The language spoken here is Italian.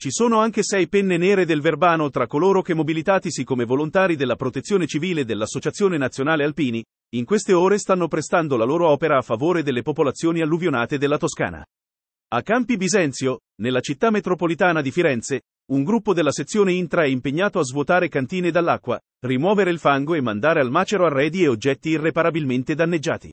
Ci sono anche sei penne nere del Verbano tra coloro che mobilitatisi come volontari della Protezione Civile dell'Associazione Nazionale Alpini, in queste ore stanno prestando la loro opera a favore delle popolazioni alluvionate della Toscana. A Campi Bisenzio, nella città metropolitana di Firenze, un gruppo della sezione Intra è impegnato a svuotare cantine dall'acqua, rimuovere il fango e mandare al macero arredi e oggetti irreparabilmente danneggiati.